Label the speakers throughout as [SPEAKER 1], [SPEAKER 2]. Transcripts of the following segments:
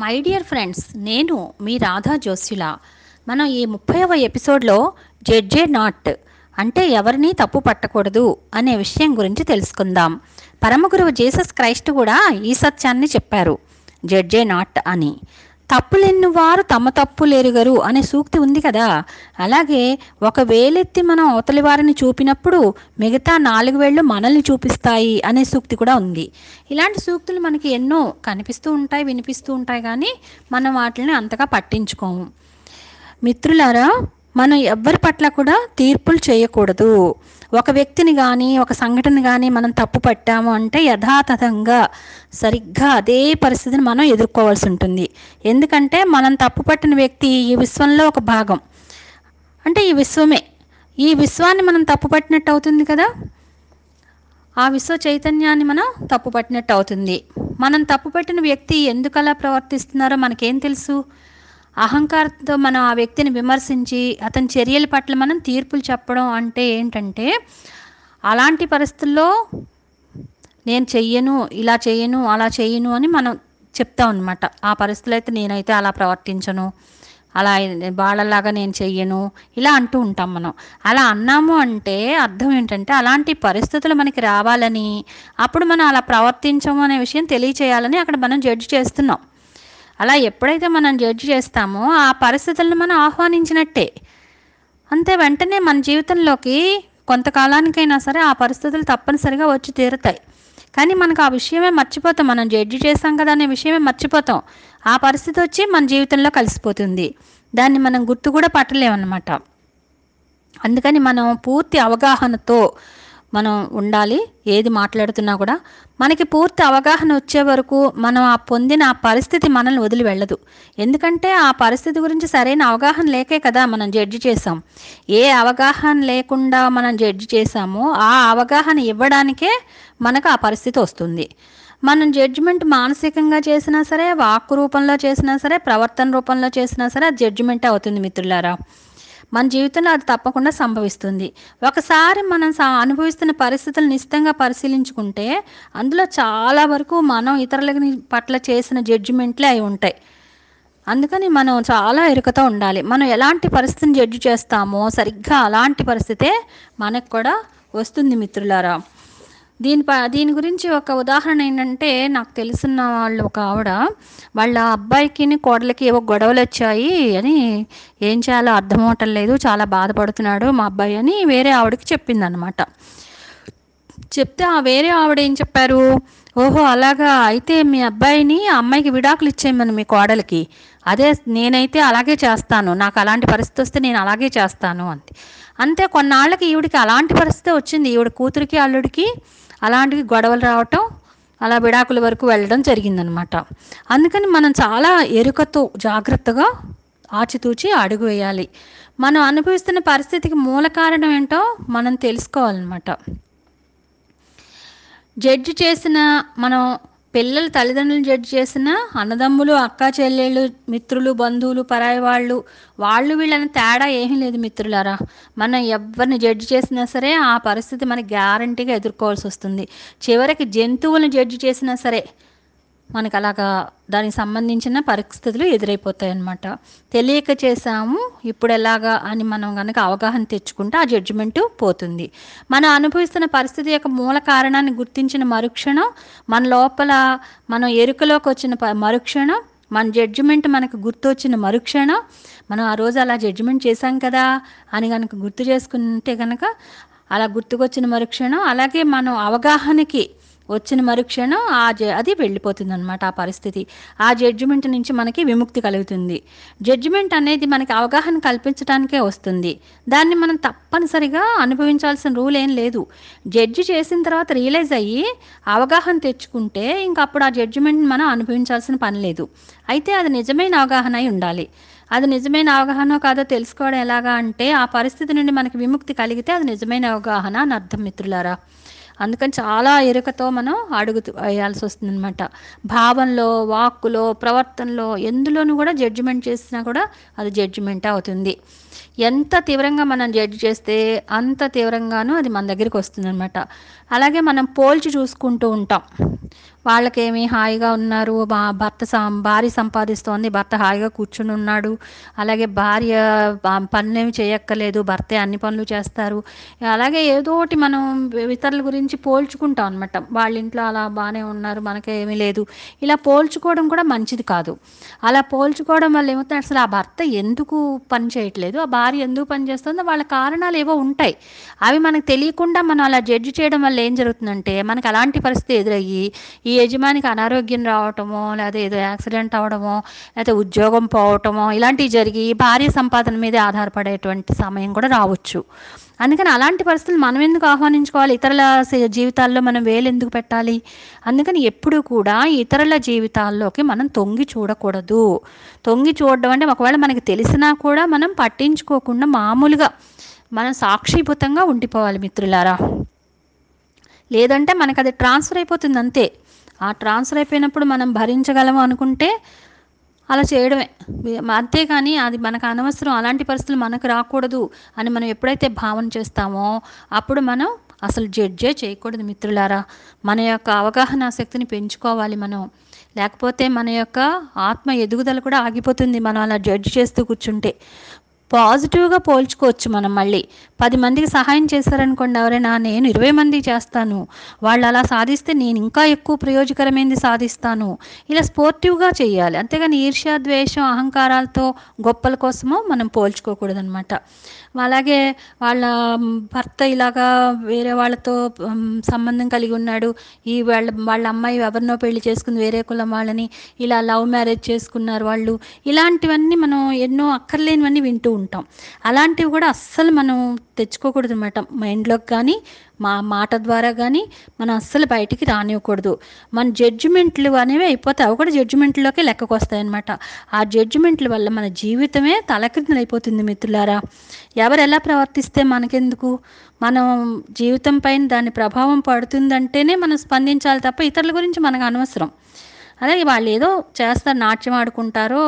[SPEAKER 1] my dear friends నేను మీ రాధా జోస్యుల మనం ఈ ముప్పైవ ఎపిసోడ్లో జడ్జే నాట్ అంటే ఎవరిని తప్పు పట్టకూడదు అనే విషయం గురించి తెలుసుకుందాం పరమగురువు జీసస్ క్రైస్ట్ కూడా ఈ సత్యాన్ని చెప్పారు జడ్జే నాట్ అని వారు తమ తప్పులేరుగరు అనే సూక్తి ఉంది కదా అలాగే ఒక వేలెత్తి మనం అవతలి వారిని చూపినప్పుడు మిగతా నాలుగు వేళ్ళు మనల్ని చూపిస్తాయి అనే సూక్తి కూడా ఉంది ఇలాంటి సూక్తులు మనకి ఎన్నో కనిపిస్తూ ఉంటాయి వినిపిస్తూ ఉంటాయి కానీ మనం వాటిని అంతగా పట్టించుకోము మిత్రులారా మనం ఎవ్వరి పట్ల కూడా తీర్పులు చేయకూడదు ఒక వ్యక్తిని కానీ ఒక సంఘటన కానీ మనం తప్పు పట్టాము అంటే యథాతథంగా సరిగ్గా అదే పరిస్థితిని మనం ఎదుర్కోవాల్సి ఉంటుంది ఎందుకంటే మనం తప్పు పట్టిన వ్యక్తి ఈ విశ్వంలో ఒక భాగం అంటే ఈ విశ్వమే ఈ విశ్వాన్ని మనం తప్పు పట్టినట్టు అవుతుంది కదా ఆ విశ్వ చైతన్యాన్ని మనం తప్పు పట్టినట్టు అవుతుంది మనం తప్పు పట్టిన వ్యక్తి ఎందుకలా ప్రవర్తిస్తున్నారో మనకేం తెలుసు అహంకారంతో మనం ఆ వ్యక్తిని విమర్శించి అతని చర్యల పట్ల మనం తీర్పులు చెప్పడం అంటే ఏంటంటే అలాంటి పరిస్థితుల్లో నేను చెయ్యను ఇలా చేయను అలా చేయను అని మనం చెప్తాం అనమాట ఆ పరిస్థితులు అయితే నేనైతే అలా ప్రవర్తించను అలా వాళ్ళలాగా నేను చెయ్యను ఇలా అంటూ ఉంటాం మనం అలా అన్నాము అంటే అర్థం ఏంటంటే అలాంటి పరిస్థితులు మనకి రావాలని అప్పుడు మనం అలా ప్రవర్తించము అనే విషయం తెలియచేయాలని అక్కడ మనం జడ్జ్ చేస్తున్నాం అలా ఎప్పుడైతే మనం జడ్జ్ చేస్తామో ఆ పరిస్థితులను మనం ఆహ్వానించినట్టే అంతే వెంటనే మన జీవితంలోకి కొంతకాలానికైనా సరే ఆ పరిస్థితులు తప్పనిసరిగా వచ్చి తీరుతాయి కానీ మనకు ఆ విషయమే మర్చిపోతాం మనం జడ్జి చేస్తాం కదా అనే విషయమే మర్చిపోతాం ఆ పరిస్థితి వచ్చి మన జీవితంలో కలిసిపోతుంది దాన్ని మనం గుర్తు కూడా పట్టలేమన్నమాట అందుకని మనం పూర్తి అవగాహనతో మనం ఉండాలి ఏది మాట్లాడుతున్నా కూడా మనకి పూర్తి అవగాహన వచ్చే వరకు మనం ఆ పొందిన ఆ పరిస్థితి మనల్ని వదిలి వెళ్ళదు ఎందుకంటే ఆ పరిస్థితి గురించి సరైన అవగాహన లేకే కదా మనం జడ్జి చేసాం ఏ అవగాహన లేకుండా మనం జడ్జి చేసామో ఆ అవగాహన ఇవ్వడానికే మనకు ఆ పరిస్థితి వస్తుంది మనం జడ్జిమెంట్ మానసికంగా చేసినా సరే వాక్ రూపంలో చేసినా సరే ప్రవర్తన రూపంలో చేసినా సరే జడ్జిమెంట్ అవుతుంది మిత్రులారా మన జీవితంలో అది తప్పకుండా సంభవిస్తుంది ఒకసారి మనం అనుభవిస్తున్న పరిస్థితులు నిశ్చితంగా పరిశీలించుకుంటే అందులో చాలా వరకు మనం ఇతరుల పట్ల చేసిన జడ్జిమెంట్లే అయి ఉంటాయి అందుకని మనం చాలా ఎరుకతో ఉండాలి మనం ఎలాంటి పరిస్థితిని జడ్జి చేస్తామో సరిగ్గా అలాంటి పరిస్థితే మనకు కూడా వస్తుంది మిత్రులారా దీని దీని గురించి ఒక ఉదాహరణ ఏంటంటే నాకు తెలిసిన వాళ్ళు ఒక ఆవిడ వాళ్ళ అబ్బాయికి కోడలికి ఏవో గొడవలు వచ్చాయి అని ఏం చేయాలో అర్థం అవటం లేదు చాలా బాధపడుతున్నాడు మా అబ్బాయి అని వేరే ఆవిడకి చెప్పిందనమాట చెప్తే ఆ వేరే ఆవిడ ఏం చెప్పారు ఓహో అలాగా అయితే మీ అబ్బాయిని అమ్మాయికి విడాకులు ఇచ్చేయమని మీ కోడలికి అదే నేనైతే అలాగే చేస్తాను నాకు అలాంటి పరిస్థితి వస్తే నేను అలాగే చేస్తాను అంతే అంతే కొన్నాళ్ళకి ఈవిడికి అలాంటి పరిస్థితి వచ్చింది ఈవిడ కూతురికి అల్లుడికి అలాంటివి గొడవలు రావటం అలా విడాకుల వరకు వెళ్ళడం జరిగిందనమాట అందుకని మనం చాలా ఎరుకతో జాగ్రత్తగా ఆచితూచి అడుగు వేయాలి మనం అనుభవిస్తున్న పరిస్థితికి మూల కారణం ఏంటో మనం తెలుసుకోవాలన్నమాట జడ్జి చేసిన మనం పిల్లలు తల్లిదండ్రులు జడ్జ్ చేసిన అన్నదమ్ములు అక్క చెల్లెళ్ళు మిత్రులు బంధువులు పరాయి వాళ్ళు వాళ్ళు వీళ్ళని తేడా ఏమీ లేదు మిత్రులారా మనం ఎవరిని జడ్జ్ చేసినా సరే ఆ పరిస్థితి మనకి గ్యారంటీగా ఎదుర్కోవాల్సి వస్తుంది చివరికి జంతువులను జడ్జ్ చేసినా సరే మనకు అలాగా దానికి సంబంధించిన పరిస్థితులు ఎదురైపోతాయి అన్నమాట తెలియక చేసాము ఇప్పుడు ఎలాగా అని మనం కనుక అవగాహన తెచ్చుకుంటే ఆ జడ్జిమెంట్ పోతుంది మనం అనుభవిస్తున్న పరిస్థితి యొక్క మూల కారణాన్ని గుర్తించిన మరుక్షణం మన లోపల మనం ఎరుకలోకి వచ్చిన మరుక్షణం మన జడ్జిమెంట్ మనకు గుర్తొచ్చిన మరుక్షణం మనం ఆ రోజు అలా జడ్జిమెంట్ చేశాం కదా అని కనుక గుర్తు చేసుకుంటే కనుక అలా గుర్తుకొచ్చిన మరుక్షణం అలాగే మనం అవగాహనకి వచ్చిన మరుక్షణం ఆ అది వెళ్ళిపోతుంది అనమాట ఆ పరిస్థితి ఆ జడ్జిమెంట్ నుంచి మనకి విముక్తి కలుగుతుంది జడ్జిమెంట్ అనేది మనకి అవగాహన కల్పించడానికే వస్తుంది దాన్ని మనం తప్పనిసరిగా అనుభవించాల్సిన రూల్ ఏం లేదు జడ్జి చేసిన తర్వాత రియలైజ్ అయ్యి అవగాహన తెచ్చుకుంటే ఇంకప్పుడు అప్పుడు ఆ జడ్జిమెంట్ మనం అనుభవించాల్సిన పని లేదు అయితే అది నిజమైన అవగాహన అయి ఉండాలి అది నిజమైన అవగాహన కాదో తెలుసుకోవడం ఎలాగా అంటే ఆ పరిస్థితి నుండి మనకి విముక్తి కలిగితే అది నిజమైన అవగాహన అని అర్థం మిత్రులారా అందుకని చాలా ఎరుకతో మనం అడుగుతూ వేయాల్సి వస్తుందన్నమాట భావంలో వాక్కులో ప్రవర్తనలో ఎందులోనూ కూడా జడ్జిమెంట్ చేసినా కూడా అది జడ్జిమెంట్ అవుతుంది ఎంత తీవ్రంగా మనం జడ్జ్ చేస్తే అంత తీవ్రంగానూ అది మన దగ్గరికి వస్తుందన్నమాట అలాగే మనం పోల్చి చూసుకుంటూ ఉంటాం వాళ్ళకేమి హాయిగా ఉన్నారు బా భర్త భార్య సంపాదిస్తోంది భర్త హాయిగా కూర్చుని ఉన్నాడు అలాగే భార్య పనులేమి చేయక్కలేదు భర్తే అన్ని పనులు చేస్తారు అలాగే ఏదోటి మనం ఇతరుల గురించి పోల్చుకుంటాం అనమాట వాళ్ళ ఇంట్లో అలా బాగానే ఉన్నారు మనకేమీ లేదు ఇలా పోల్చుకోవడం కూడా మంచిది కాదు అలా పోల్చుకోవడం వల్ల ఏమవుతుంది అసలు ఆ భర్త ఎందుకు పని చేయట్లేదు ఆ భార్య కారు ఎందుకు పనిచేస్తుందో వాళ్ళ కారణాలు ఏవో ఉంటాయి అవి మనకు తెలియకుండా మనం అలా జడ్జి చేయడం వల్ల ఏం జరుగుతుందంటే మనకు అలాంటి పరిస్థితి ఎదురయ్యి ఈ యజమానికి అనారోగ్యం రావటమో లేదా ఏదో యాక్సిడెంట్ అవడమో లేకపోతే ఉద్యోగం పోవటమో ఇలాంటివి జరిగి భార్య సంపాదన మీదే ఆధారపడేటువంటి సమయం కూడా రావచ్చు అందుకని అలాంటి పరిస్థితులు మనం ఎందుకు ఆహ్వానించుకోవాలి ఇతరుల జీవితాల్లో మనం వేలు ఎందుకు పెట్టాలి అందుకని ఎప్పుడు కూడా ఇతరుల జీవితాల్లోకి మనం తొంగి చూడకూడదు తొంగి చూడడం అంటే ఒకవేళ మనకి తెలిసినా కూడా మనం పట్టించుకోకుండా మామూలుగా మనం సాక్షిభూతంగా ఉండిపోవాలి మిత్రులారా లేదంటే మనకు అది ట్రాన్స్ఫర్ అయిపోతుంది అంతే ఆ ట్రాన్స్ఫర్ అయిపోయినప్పుడు మనం భరించగలము అనుకుంటే అలా చేయడమే అంతేకాని అది మనకు అనవసరం అలాంటి పరిస్థితులు మనకు రాకూడదు అని మనం ఎప్పుడైతే భావన చేస్తామో అప్పుడు మనం అసలు జడ్జే చేయకూడదు మిత్రులారా మన యొక్క అవగాహన శక్తిని పెంచుకోవాలి మనం లేకపోతే మన యొక్క ఆత్మ ఎదుగుదల కూడా ఆగిపోతుంది మనం అలా జడ్జ్ చేస్తూ కూర్చుంటే పాజిటివ్గా పోల్చుకోవచ్చు మనం మళ్ళీ పది మందికి సహాయం చేశారనుకోండి ఎవరైనా నేను ఇరవై మంది చేస్తాను వాళ్ళు అలా సాధిస్తే నేను ఇంకా ఎక్కువ ప్రయోజకరమైనది సాధిస్తాను ఇలా స్పోర్టివ్గా చేయాలి అంతేగాని ఈర్ష్య ద్వేషం అహంకారాలతో గొప్పల కోసమో మనం పోల్చుకోకూడదనమాట అలాగే వాళ్ళ భర్త ఇలాగా వేరే వాళ్ళతో సంబంధం కలిగి ఉన్నాడు ఈ వాళ్ళ వాళ్ళ అమ్మాయి ఎవరినో పెళ్లి చేసుకుంది వేరే కులం వాళ్ళని ఇలా లవ్ మ్యారేజ్ చేసుకున్నారు వాళ్ళు ఇలాంటివన్నీ మనం ఎన్నో అక్కర్లేనివన్నీ వింటూ ఉంటాం అలాంటివి కూడా అస్సలు మనం తెచ్చుకోకూడదు అనమాట మైండ్లోకి కానీ మా మాట ద్వారా కానీ మనం అస్సలు బయటికి రానివ్వకూడదు మన జడ్జిమెంట్లు అనేవి అయిపోతాయి అవి కూడా జడ్జిమెంట్లోకి లెక్కకు వస్తాయన్నమాట ఆ జడ్జిమెంట్ల వల్ల మన జీవితమే తలకిందులైపోతుంది మిత్రులారా ఎవరు ఎలా ప్రవర్తిస్తే మనకెందుకు మనం జీవితం పైన దాని ప్రభావం పడుతుందంటేనే మనం స్పందించాలి తప్ప ఇతరుల గురించి మనకు అనవసరం అదే వాళ్ళు ఏదో చేస్తారు నాట్యం ఆడుకుంటారో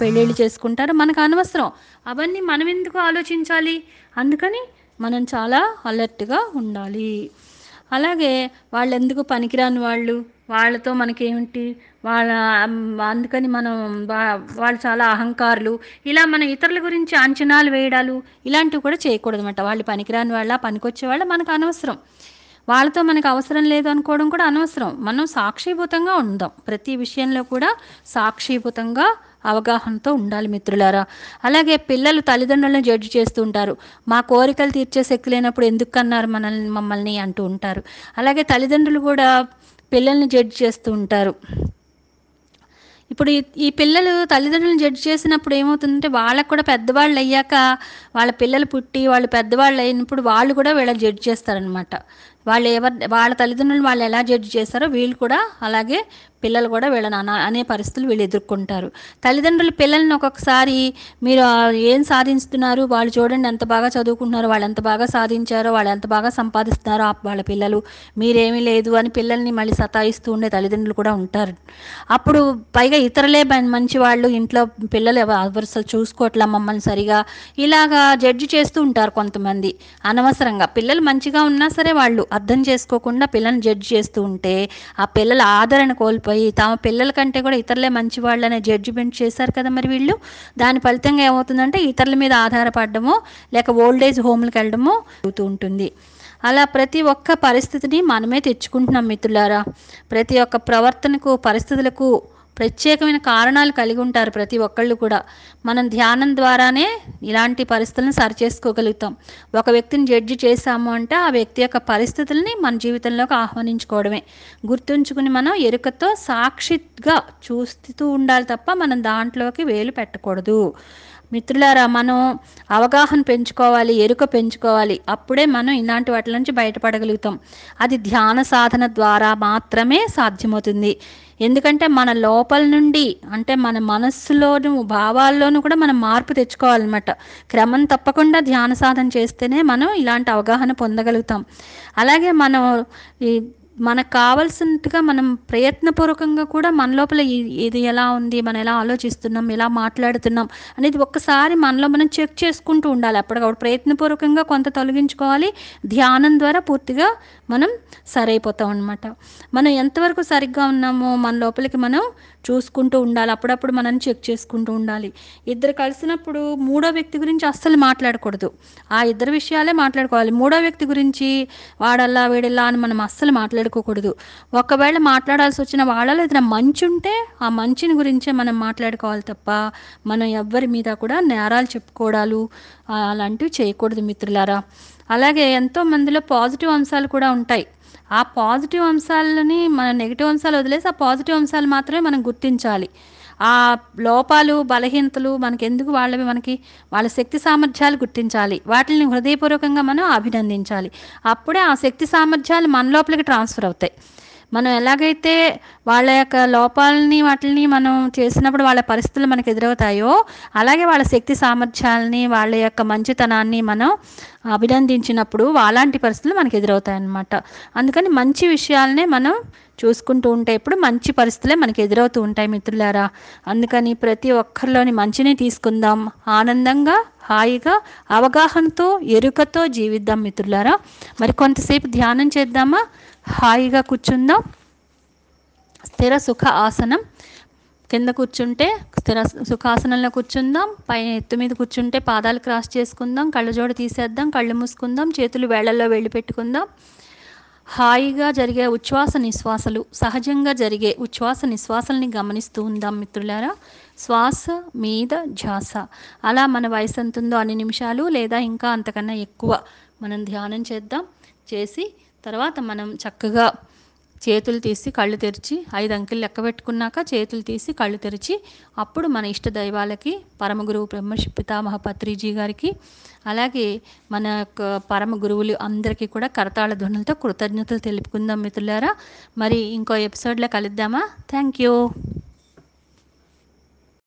[SPEAKER 1] పెళ్ళిళ్ళు చేసుకుంటారో మనకు అనవసరం అవన్నీ మనం ఎందుకు ఆలోచించాలి అందుకని మనం చాలా అలర్ట్గా ఉండాలి అలాగే వాళ్ళు ఎందుకు పనికిరాని వాళ్ళు వాళ్ళతో మనకేమిటి వాళ్ళ అందుకని మనం వాళ్ళు చాలా అహంకారులు ఇలా మన ఇతరుల గురించి అంచనాలు వేయడాలు ఇలాంటివి కూడా చేయకూడదు అనమాట వాళ్ళు పనికిరాని వాళ్ళ పనికొచ్చే వాళ్ళ మనకు అనవసరం వాళ్ళతో మనకు అవసరం లేదు అనుకోవడం కూడా అనవసరం మనం సాక్షిభూతంగా ఉందాం ప్రతి విషయంలో కూడా సాక్షిభూతంగా అవగాహనతో ఉండాలి మిత్రులారా అలాగే పిల్లలు తల్లిదండ్రులను జడ్జి చేస్తూ ఉంటారు మా కోరికలు తీర్చే శక్తి లేనప్పుడు ఎందుకు అన్నారు మనల్ని మమ్మల్ని అంటూ ఉంటారు అలాగే తల్లిదండ్రులు కూడా పిల్లల్ని జడ్జి చేస్తూ ఉంటారు ఇప్పుడు ఈ పిల్లలు తల్లిదండ్రులను జడ్జి చేసినప్పుడు ఏమవుతుందంటే వాళ్ళకు కూడా పెద్దవాళ్ళు అయ్యాక వాళ్ళ పిల్లలు పుట్టి వాళ్ళు పెద్దవాళ్ళు అయినప్పుడు వాళ్ళు కూడా వీళ్ళని జడ్జి చేస్తారనమాట వాళ్ళు ఎవరు వాళ్ళ తల్లిదండ్రులు వాళ్ళు ఎలా జడ్జ్ చేస్తారో వీళ్ళు కూడా అలాగే పిల్లలు కూడా వీళ్ళని అన అనే పరిస్థితులు వీళ్ళు ఎదుర్కొంటారు తల్లిదండ్రులు పిల్లల్ని ఒక్కొక్కసారి మీరు ఏం సాధిస్తున్నారు వాళ్ళు చూడండి ఎంత బాగా చదువుకుంటున్నారు వాళ్ళు ఎంత బాగా సాధించారో వాళ్ళు ఎంత బాగా సంపాదిస్తున్నారో వాళ్ళ పిల్లలు మీరేమీ లేదు అని పిల్లల్ని మళ్ళీ సతాయిస్తూ ఉండే తల్లిదండ్రులు కూడా ఉంటారు అప్పుడు పైగా ఇతరులే మంచి వాళ్ళు ఇంట్లో పిల్లలు ఎవరు చూసుకోవట్లా మమ్మల్ని సరిగా ఇలాగా జడ్జి చేస్తూ ఉంటారు కొంతమంది అనవసరంగా పిల్లలు మంచిగా ఉన్నా సరే వాళ్ళు అర్థం చేసుకోకుండా పిల్లల్ని జడ్జి చేస్తూ ఉంటే ఆ పిల్లల ఆదరణ కోల్పో పోయి తమ పిల్లల కంటే కూడా ఇతరులే మంచివాళ్ళు అనే జడ్జిమెంట్ చేశారు కదా మరి వీళ్ళు దాని ఫలితంగా ఏమవుతుందంటే ఇతరుల మీద ఆధారపడడము లేక ఓల్డేజ్ హోమ్లకు వెళ్ళడము అవుతూ ఉంటుంది అలా ప్రతి ఒక్క పరిస్థితిని మనమే తెచ్చుకుంటున్నాం మిత్రులారా ప్రతి ఒక్క ప్రవర్తనకు పరిస్థితులకు ప్రత్యేకమైన కారణాలు కలిగి ఉంటారు ప్రతి ఒక్కళ్ళు కూడా మనం ధ్యానం ద్వారానే ఇలాంటి పరిస్థితులను సరి చేసుకోగలుగుతాం ఒక వ్యక్తిని జడ్జి చేశాము అంటే ఆ వ్యక్తి యొక్క పరిస్థితుల్ని మన జీవితంలోకి ఆహ్వానించుకోవడమే గుర్తుంచుకుని మనం ఎరుకతో సాక్షిగా చూస్తూ ఉండాలి తప్ప మనం దాంట్లోకి వేలు పెట్టకూడదు మిత్రులారా మనం అవగాహన పెంచుకోవాలి ఎరుక పెంచుకోవాలి అప్పుడే మనం ఇలాంటి వాటి నుంచి బయటపడగలుగుతాం అది ధ్యాన సాధన ద్వారా మాత్రమే సాధ్యమవుతుంది ఎందుకంటే మన లోపల నుండి అంటే మన మనస్సులోను భావాల్లోనూ కూడా మనం మార్పు తెచ్చుకోవాలన్నమాట క్రమం తప్పకుండా ధ్యాన సాధన చేస్తేనే మనం ఇలాంటి అవగాహన పొందగలుగుతాం అలాగే మనం ఈ మనకు కావలసినట్టుగా మనం ప్రయత్నపూర్వకంగా కూడా మన లోపల ఇది ఎలా ఉంది మనం ఎలా ఆలోచిస్తున్నాం ఎలా మాట్లాడుతున్నాం అనేది ఒక్కసారి మనలో మనం చెక్ చేసుకుంటూ ఉండాలి అప్పటికప్పుడు ప్రయత్నపూర్వకంగా కొంత తొలగించుకోవాలి ధ్యానం ద్వారా పూర్తిగా మనం సరైపోతాం అనమాట మనం ఎంతవరకు సరిగ్గా ఉన్నామో మన లోపలికి మనం చూసుకుంటూ ఉండాలి అప్పుడప్పుడు మనల్ని చెక్ చేసుకుంటూ ఉండాలి ఇద్దరు కలిసినప్పుడు మూడో వ్యక్తి గురించి అస్సలు మాట్లాడకూడదు ఆ ఇద్దరు విషయాలే మాట్లాడుకోవాలి మూడో వ్యక్తి గురించి వాడల్లా వీడల్లా అని మనం అస్సలు మాట్లాడుకోకూడదు ఒకవేళ మాట్లాడాల్సి వచ్చిన వాళ్ళలో ఏదైనా మంచి ఉంటే ఆ మంచిని గురించే మనం మాట్లాడుకోవాలి తప్ప మనం ఎవ్వరి మీద కూడా నేరాలు చెప్పుకోవడాలు అలాంటివి చేయకూడదు మిత్రులారా అలాగే ఎంతో మందిలో పాజిటివ్ అంశాలు కూడా ఉంటాయి ఆ పాజిటివ్ అంశాలని మన నెగిటివ్ అంశాలు వదిలేసి ఆ పాజిటివ్ అంశాలు మాత్రమే మనం గుర్తించాలి ఆ లోపాలు బలహీనతలు మనకి ఎందుకు వాళ్ళవి మనకి వాళ్ళ శక్తి సామర్థ్యాలు గుర్తించాలి వాటిని హృదయపూర్వకంగా మనం అభినందించాలి అప్పుడే ఆ శక్తి సామర్థ్యాలు మన లోపలికి ట్రాన్స్ఫర్ అవుతాయి మనం ఎలాగైతే వాళ్ళ యొక్క లోపాలని వాటిని మనం చేసినప్పుడు వాళ్ళ పరిస్థితులు మనకు ఎదురవుతాయో అలాగే వాళ్ళ శక్తి సామర్థ్యాలని వాళ్ళ యొక్క మంచితనాన్ని మనం అభినందించినప్పుడు అలాంటి పరిస్థితులు మనకు ఎదురవుతాయి అన్నమాట అందుకని మంచి విషయాలనే మనం చూసుకుంటూ ఉంటే ఇప్పుడు మంచి పరిస్థితులే మనకి ఎదురవుతూ ఉంటాయి మిత్రులారా అందుకని ప్రతి ఒక్కరిలోని మంచిని తీసుకుందాం ఆనందంగా హాయిగా అవగాహనతో ఎరుకతో జీవిద్దాం మిత్రులారా మరి కొంతసేపు ధ్యానం చేద్దామా హాయిగా కూర్చుందాం స్థిర సుఖ ఆసనం కింద కూర్చుంటే స్థిర సుఖాసనంలో కూర్చుందాం పై ఎత్తు మీద కూర్చుంటే పాదాలు క్రాస్ చేసుకుందాం కళ్ళు జోడు తీసేద్దాం కళ్ళు మూసుకుందాం చేతులు వేళ్లలో వెళ్ళి పెట్టుకుందాం హాయిగా జరిగే ఉచ్ఛ్వాస నిశ్వాసలు సహజంగా జరిగే ఉచ్ఛ్వాస నిశ్వాసల్ని గమనిస్తూ ఉందాం మిత్రులారా శ్వాస మీద ఝాస అలా మన వయసు ఎంత ఉందో అన్ని నిమిషాలు లేదా ఇంకా అంతకన్నా ఎక్కువ మనం ధ్యానం చేద్దాం చేసి తర్వాత మనం చక్కగా చేతులు తీసి కళ్ళు తెరిచి ఐదు అంకెలు లెక్క పెట్టుకున్నాక చేతులు తీసి కళ్ళు తెరిచి అప్పుడు మన ఇష్ట దైవాలకి పరమగురువు గురువు పితామహ పితామహపత్రిజీ గారికి అలాగే మన యొక్క పరమ గురువులు అందరికీ కూడా కరతాళ ధ్వనులతో కృతజ్ఞతలు తెలుపుకుందాం మిత్రులారా మరి ఇంకో ఎపిసోడ్లో కలుద్దామా థ్యాంక్ యూ